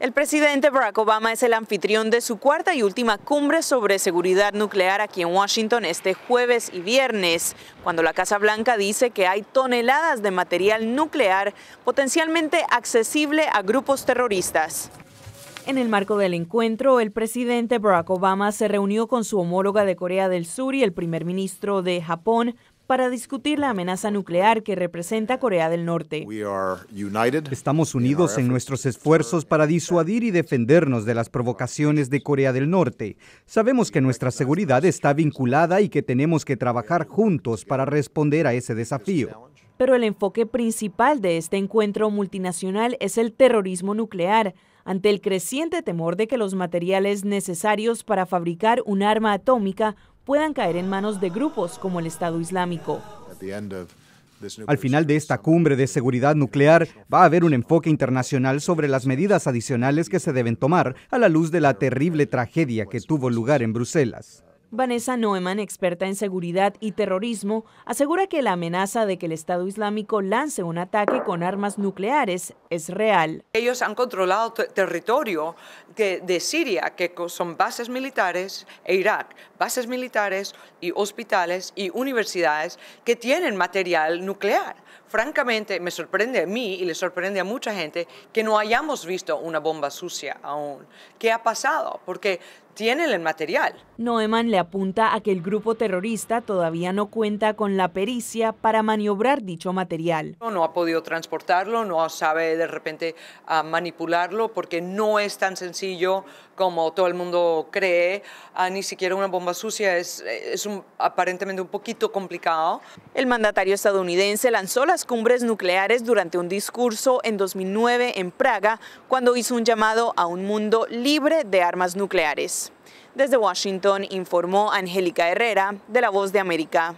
El presidente Barack Obama es el anfitrión de su cuarta y última cumbre sobre seguridad nuclear aquí en Washington este jueves y viernes, cuando la Casa Blanca dice que hay toneladas de material nuclear potencialmente accesible a grupos terroristas. En el marco del encuentro, el presidente Barack Obama se reunió con su homóloga de Corea del Sur y el primer ministro de Japón, para discutir la amenaza nuclear que representa Corea del Norte. Estamos unidos en nuestros esfuerzos para disuadir y defendernos de las provocaciones de Corea del Norte. Sabemos que nuestra seguridad está vinculada y que tenemos que trabajar juntos para responder a ese desafío. Pero el enfoque principal de este encuentro multinacional es el terrorismo nuclear, ante el creciente temor de que los materiales necesarios para fabricar un arma atómica puedan caer en manos de grupos como el Estado Islámico. Al final de esta cumbre de seguridad nuclear va a haber un enfoque internacional sobre las medidas adicionales que se deben tomar a la luz de la terrible tragedia que tuvo lugar en Bruselas. Vanessa noeman experta en seguridad y terrorismo, asegura que la amenaza de que el Estado Islámico lance un ataque con armas nucleares es real. Ellos han controlado territorio de, Siria, que son bases militares, e Irak, bases militares y hospitales y universidades que tienen material nuclear. Francamente, me sorprende a mí y le sorprende a mucha gente que no hayamos visto una bomba sucia aún. ¿Qué ha pasado? Porque tienen el material. Noeman le apunta a que el grupo terrorista todavía no cuenta con la pericia para maniobrar dicho material. No ha podido transportarlo, no sabe de repente ah, manipularlo porque no es tan sencillo como todo el mundo cree, ah, ni siquiera una bomba sucia es, aparentemente un poquito complicado. El mandatario estadounidense lanzó las cumbres nucleares durante un discurso en 2009 en Praga cuando hizo un llamado a un mundo libre de armas nucleares. Desde Washington informó Angélica Herrera de La Voz de América.